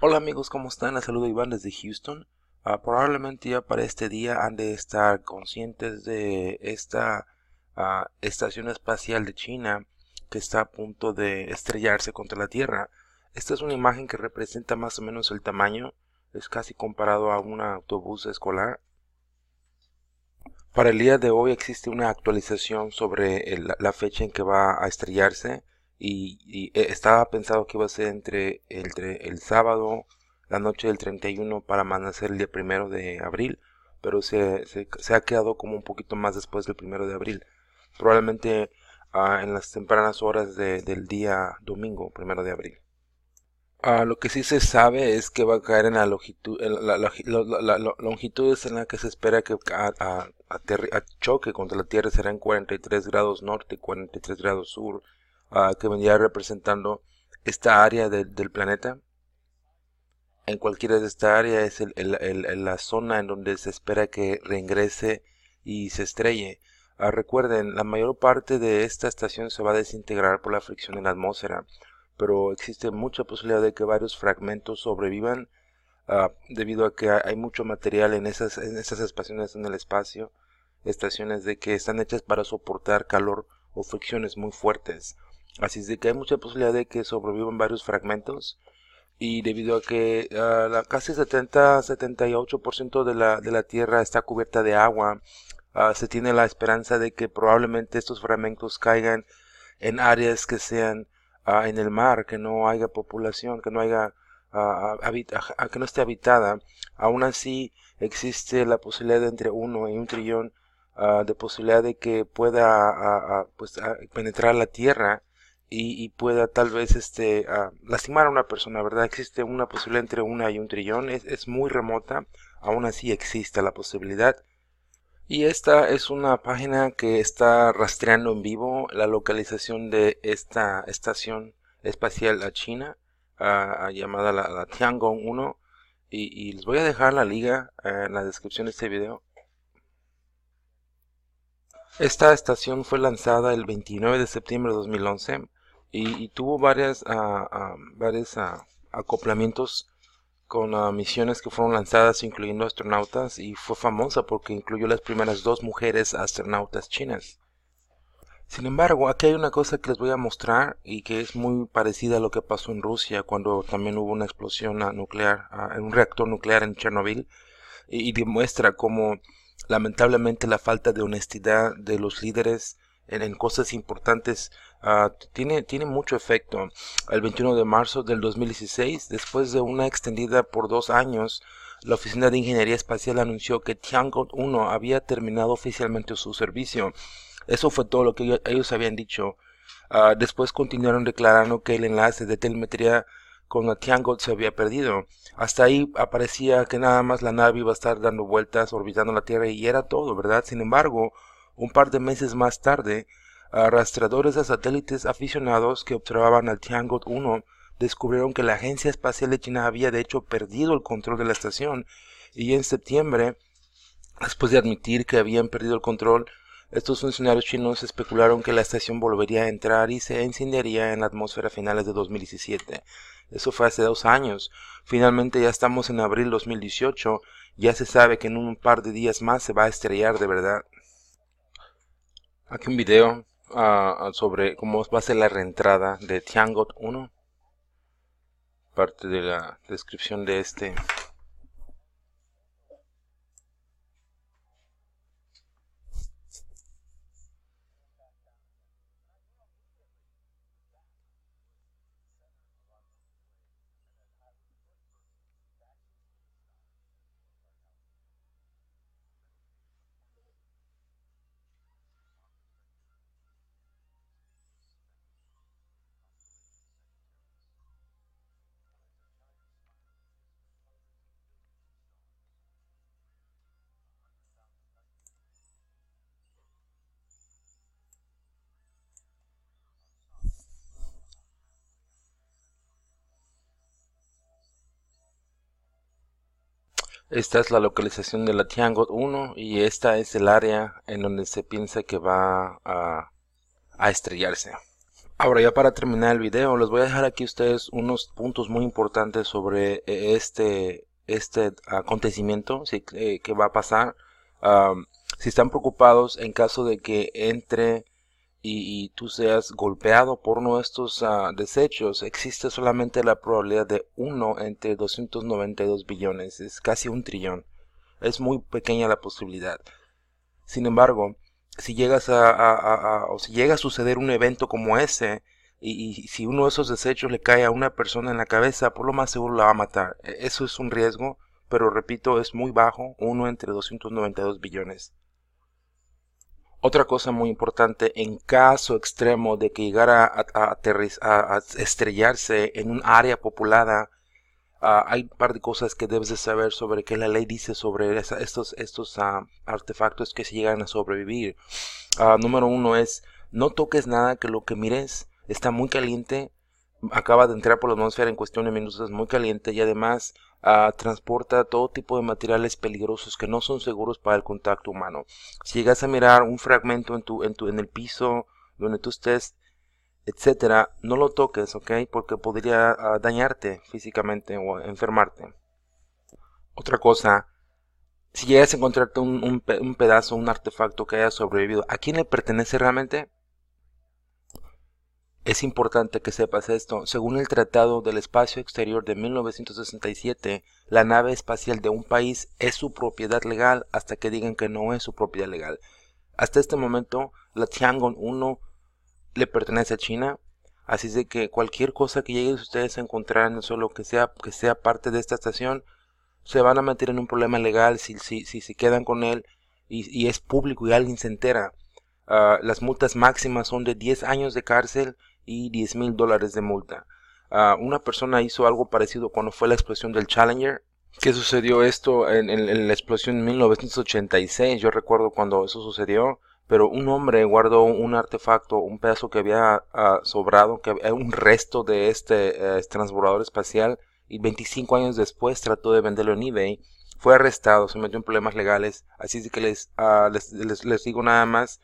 Hola amigos, ¿cómo están? Les saludo Iván desde Houston. Ah, probablemente ya para este día han de estar conscientes de esta ah, estación espacial de China que está a punto de estrellarse contra la Tierra. Esta es una imagen que representa más o menos el tamaño, es casi comparado a un autobús escolar. Para el día de hoy existe una actualización sobre la fecha en que va a estrellarse y, eh, estaba pensado que iba a ser entre entre el sábado, la noche del 31 para amanecer el día primero de abril, pero se, se, ha quedado como un poquito más después del primero de abril. Probablemente ah, en las tempranas horas de, del día domingo, primero de abril. Ah, lo que sí se sabe es que va a caer en la longitud, la, la, en la que se espera que a, choque contra la Tierra Será en 43 grados norte, 43 grados sur, que vendría representando esta área del planeta. En cualquiera de esta área es la zona en donde se espera que reingrese y se estrelle. Ah, recuerden, la mayor parte de esta estación se va a desintegrar por la fricción en la atmósfera, pero existe mucha posibilidad de que varios fragmentos sobrevivan ah, debido a que hay mucho material en en esas estaciones en el espacio, estaciones de que están hechas para soportar calor o fricciones muy fuertes. Así es de que hay mucha posibilidad de que sobrevivan varios fragmentos. Y debido a que la casi 70-78% de la, de la Tierra está cubierta de agua, ah, se tiene la esperanza de que probablemente estos fragmentos caigan en áreas que sean ah, en el mar, que no haya población, que no haya ah, que no esté habitada. Aún así existe la posibilidad de entre uno y un trillón de posibilidad de que pueda pues, penetrar la Tierra y, pueda tal vez este, ah, lastimar a una persona, ¿verdad? Existe una posibilidad entre una y un trillón, es, muy remota, aún así existe la posibilidad. Y esta es una página que está rastreando en vivo la localización de esta estación espacial a China, ah, ah, llamada la, Tiangong 1. Y, les voy a dejar la liga eh, en la descripción de este video. Esta estación fue lanzada el 29 de septiembre de 2011 y, tuvo varias, ah, ah, varios ah, acoplamientos con misiones que fueron lanzadas incluyendo astronautas y fue famosa porque incluyó las primeras dos mujeres astronautas chinas. Sin embargo, aquí hay una cosa que les voy a mostrar y que es muy parecida a lo que pasó en Rusia cuando también hubo una explosión nuclear, en un reactor nuclear en Chernobyl y, y demuestra cómo lamentablemente la falta de honestidad de los líderes en, cosas importantes ah, tiene, tiene mucho efecto. El 21 de marzo del 2016, después de una extendida por dos años, la Oficina de Ingeniería Espacial anunció que Tiangong 1 había terminado oficialmente su servicio. Eso fue todo lo que ellos habían dicho. Ah, después continuaron declarando que el enlace de telemetría con Tiangong se había perdido. Hasta ahí aparecía que nada más la nave iba a estar dando vueltas, orbitando la Tierra y era todo, ¿verdad? Sin embargo, un par de meses más tarde, arrastradores de satélites aficionados que observaban al Tiangong 1 descubrieron que la Agencia Espacial de China había de hecho perdido el control de la estación y en septiembre, después de admitir que habían perdido el control, estos funcionarios chinos especularon que la estación volvería a entrar y se incendiaría en la atmósfera a finales de 2017. Eso fue hace dos años. Finalmente ya estamos en abril 2018. Ya se sabe que en un par de días más se va a estrellar de verdad. Aquí un video ah, ah, sobre cómo va a ser la reentrada de Tiangot 1. Parte de la descripción de este Esta es la localización de la Tiangot 1 y esta es el área en donde se piensa que va a, estrellarse. Ahora ya para terminar el video les voy a dejar aquí a ustedes unos puntos muy importantes sobre este, este acontecimiento eh, que va a pasar. si están preocupados en caso de que entre y, tú seas golpeado por uno de estos ah, desechos, existe solamente la probabilidad de 1 entre 292 billones, es casi un trillón. Es muy pequeña la posibilidad. Sin embargo, si llegas a, si llega a suceder un evento como ese, y, y, si uno de esos desechos le cae a una persona en la cabeza, por lo más seguro la va a matar. E, eso es un riesgo, pero repito, es muy bajo, uno entre 292 billones. Otra cosa muy importante, en caso extremo de que llegara a, estrellarse en un área populada, ah, hay un par de cosas que debes de saber sobre qué la ley dice sobre estos, estos ah, artefactos que se llegan a sobrevivir. Ah, número uno es, no toques nada que lo que mires está muy caliente, acaba de entrar por la atmósfera en cuestión de minutos, es muy caliente y además transporta todo tipo de materiales peligrosos que no son seguros para el contacto humano. Si llegas a mirar un fragmento en, tu, en, tu, en el piso donde tú estés, etcétera, no lo toques, ¿ok? Porque podría ah, dañarte físicamente o enfermarte. Otra cosa, si llegas a encontrarte un, un pedazo, un artefacto que haya sobrevivido, ¿a quién le pertenece realmente? Es importante que sepas esto. Según el Tratado del Espacio Exterior de 1967, la nave espacial de un país es su propiedad legal hasta que digan que no es su propiedad legal. Hasta este momento, la Tiangong 1 le pertenece a China, así de que cualquier cosa que lleguen ustedes a encontrar en solo que sea que sea parte de esta estación, se van a meter en un problema legal si se quedan con él y, es público y alguien se entera. Ah, las multas máximas son de 10 años de cárcel y 10 mil dólares de multa. Ah, una persona hizo algo parecido cuando fue la explosión del Challenger. Que sucedió esto en, la explosión en 1986. Yo recuerdo cuando eso sucedió pero un hombre guardó un artefacto, un pedazo que había ah, sobrado, que un resto de este eh, transbordador espacial, y 25 años después trató de venderlo en eBay. Fue arrestado, se metió en problemas legales, así que ah, les, les, digo nada más,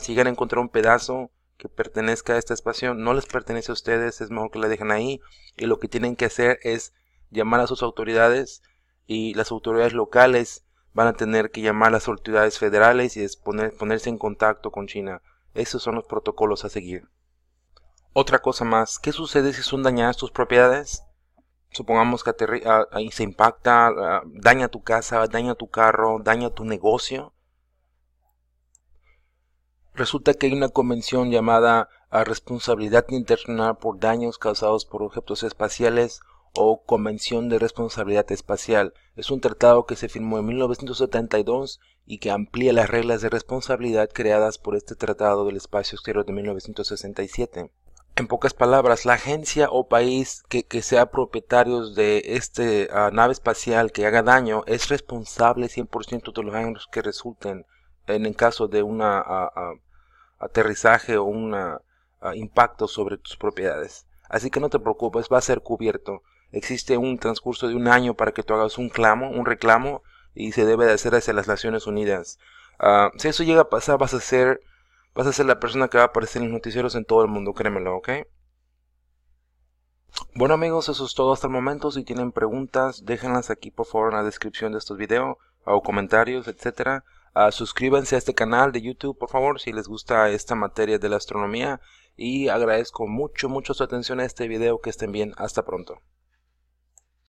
si quieren encontrar un pedazo, pertenezca a esta espacio no les pertenece a ustedes, es mejor que la dejen ahí. Y lo que tienen que hacer es llamar a sus autoridades y las autoridades locales van a tener que llamar a las autoridades federales y poner, ponerse en contacto con China. Esos son los protocolos a seguir. Otra cosa más, ¿qué sucede si son dañadas tus propiedades? Supongamos que ah, ahí se impacta, ah, daña tu casa, daña tu carro, daña tu negocio. Resulta que hay una convención llamada a Responsabilidad Internacional por Daños Causados por Objetos Espaciales o Convención de Responsabilidad Espacial. Es un tratado que se firmó en 1972 y que amplía las reglas de responsabilidad creadas por este Tratado del Espacio Exterior de 1967. En pocas palabras, la agencia o país que, sea propietario de esta ah, nave espacial que haga daño es responsable 100% de los daños que resulten en el caso de un aterrizaje o un impacto sobre tus propiedades. Así que no te preocupes, va a ser cubierto. Existe un transcurso de un año para que tú hagas un clamo, un reclamo, y se debe de hacer hacia las Naciones Unidas. Ah, si eso llega a pasar, vas a ser, vas a ser la persona que va a aparecer en los noticieros en todo el mundo, créemelo, ¿ok? Bueno amigos, eso es todo hasta el momento. Si tienen preguntas, déjenlas aquí por favor en la descripción de estos videos o comentarios, etcétera. Ah, suscríbanse a este canal de YouTube, por favor, si les gusta esta materia de la astronomía. Y agradezco mucho, mucho su atención a este video. Que estén bien. Hasta pronto.